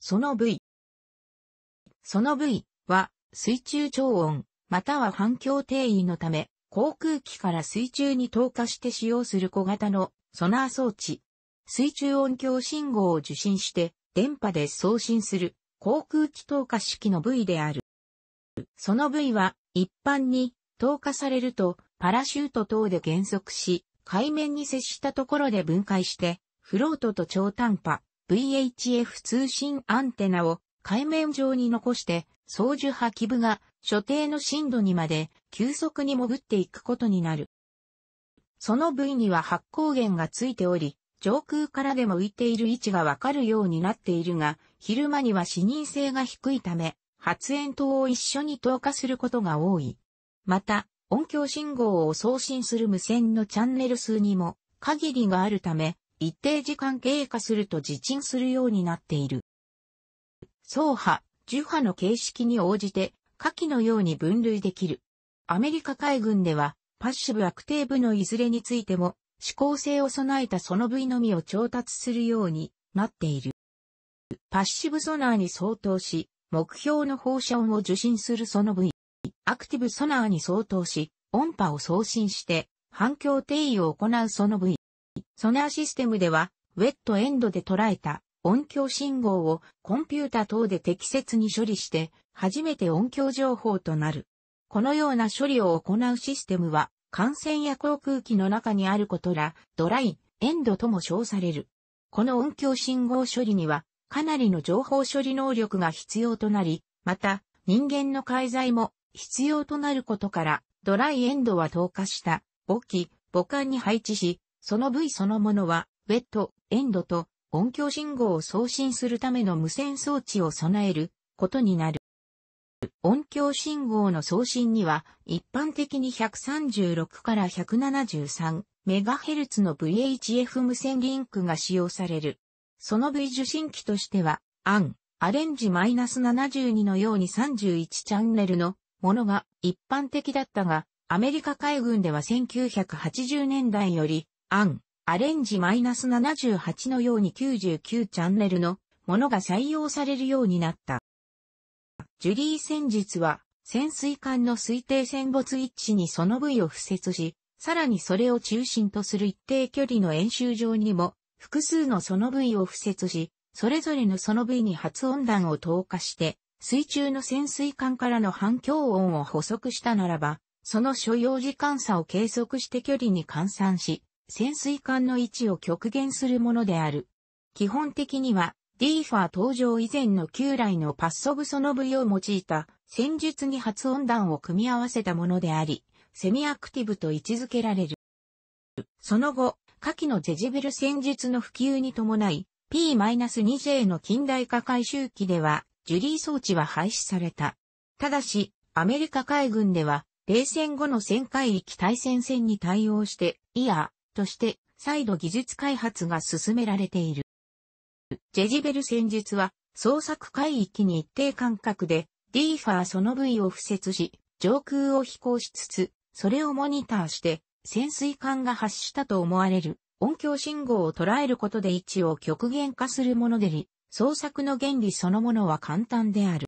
その部位。その部位は水中超音、または反響定位のため、航空機から水中に投下して使用する小型のソナー装置。水中音響信号を受信して、電波で送信する航空機投下式の部位である。その部位は一般に投下されるとパラシュート等で減速し、海面に接したところで分解して、フロートと超短波、VHF 通信アンテナを海面上に残して送受波基部が所定の深度にまで急速に潜っていくことになる。その部位には発光源がついており、上空からでも浮いている位置がわかるようになっているが、昼間には視認性が低いため、発煙筒を一緒に投下することが多い。また、音響信号を送信する無線のチャンネル数にも限りがあるため、一定時間経過すると自沈するようになっている。走波、樹波の形式に応じて、下記のように分類できる。アメリカ海軍では、パッシブアクテーブのいずれについても、指向性を備えたその部位のみを調達するようになっている。パッシブソナーに相当し、目標の放射音を受信するその部位。アクティブソナーに相当し、音波を送信して、反響定位を行うその部位。ソナーシステムでは、ウェットエンドで捉えた音響信号をコンピュータ等で適切に処理して、初めて音響情報となる。このような処理を行うシステムは、感染や航空機の中にあることら、ドライ、エンドとも称される。この音響信号処理には、かなりの情報処理能力が必要となり、また、人間の介在も必要となることから、ドライエンドは透過した、簿記、母艦に配置し、その部位そのものは、ウェット、エンドと音響信号を送信するための無線装置を備えることになる。音響信号の送信には、一般的に136から173 MHz の VHF 無線リンクが使用される。その部位受信機としては、アン、アレンジ -72 のように31チャンネルのものが一般的だったが、アメリカ海軍では1980年代よりアン、アレンジマイナス -78 のように99チャンネルのものが採用されるようになった。ジュリー戦術は、潜水艦の推定戦没位置にその部位を付設し、さらにそれを中心とする一定距離の演習場にも、複数のその部位を付設し、それぞれのその部位に発音弾を投下して、水中の潜水艦からの反響音を補足したならば、その所要時間差を計測して距離に換算し、潜水艦の位置を極限するものである。基本的には、ディーファー登場以前の旧来のパッソブソノブイを用いた戦術に発音弾を組み合わせたものであり、セミアクティブと位置づけられる。その後、下記のゼジベル戦術の普及に伴い、P-2J の近代化回収期では、ジュリー装置は廃止された。ただし、アメリカ海軍では、冷戦後の戦海域対戦線に対応して、いや、として再度技術開発が進められている。ジェジベル戦術は創作海域に一定間隔で d ファーその部位を敷設し上空を飛行しつつそれをモニターして潜水艦が発したと思われる音響信号を捉えることで位置を極限化するものであり、創作の原理そのものは簡単である。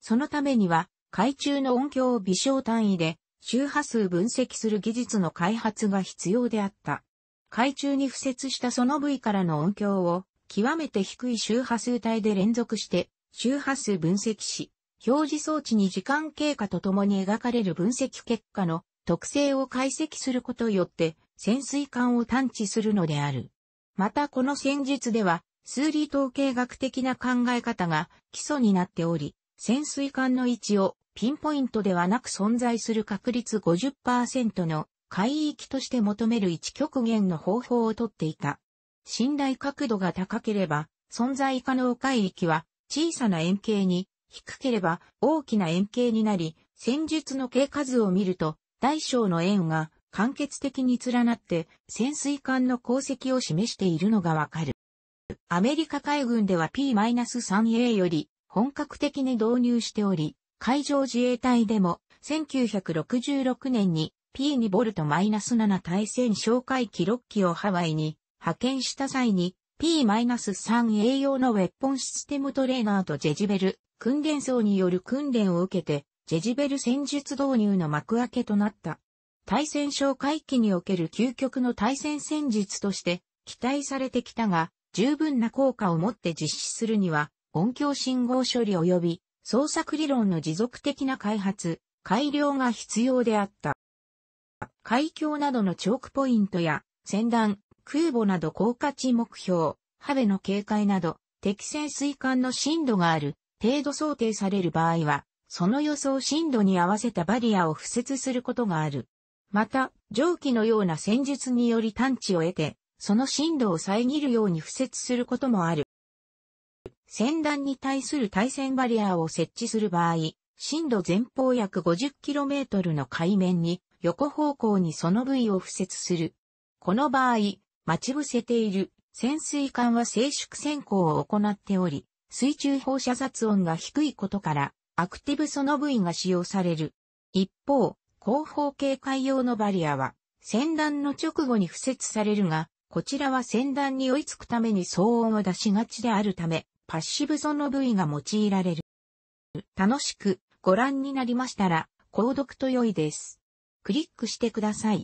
そのためには、海中の音響を微小単位で周波数分析する技術の開発が必要であった。海中に付設したその部位からの音響を極めて低い周波数帯で連続して周波数分析し、表示装置に時間経過とともに描かれる分析結果の特性を解析することによって潜水艦を探知するのである。またこの戦術では数理統計学的な考え方が基礎になっており、潜水艦の位置をピンポイントではなく存在する確率50%の海域として求める一極限の方法をとっていた。信頼角度が高ければ、存在可能海域は小さな円形に、低ければ大きな円形になり、戦術の計数を見ると、大小の円が完結的に連なって潜水艦の功績を示しているのがわかる。アメリカ海軍では P-3A より本格的に導入しており、海上自衛隊でも、1966年に P2 ボルト -7 対戦哨戒機6機をハワイに派遣した際に P-3A 用のウェポンシステムトレーナーとジェジベル訓練層による訓練を受けてジェジベル戦術導入の幕開けとなった。対戦哨戒機における究極の対戦戦術として期待されてきたが十分な効果をもって実施するには音響信号処理及び創作理論の持続的な開発、改良が必要であった。海峡などのチョークポイントや、船団、空母など高価値目標、ハベの警戒など、適正水管の深度がある程度想定される場合は、その予想深度に合わせたバリアを付設することがある。また、蒸気のような戦術により探知を得て、その深度を遮るように付設することもある。船団に対する対戦バリアを設置する場合、震度前方約 50km の海面に横方向にその部位を付設する。この場合、待ち伏せている潜水艦は静粛潜航を行っており、水中放射雑音が低いことから、アクティブその部位が使用される。一方、後方警戒用のバリアは、船団の直後に付設されるが、こちらは船団に追いつくために騒音を出しがちであるため、パッシブその部位が用いられる。楽しくご覧になりましたら、購読と良いです。クリックしてください。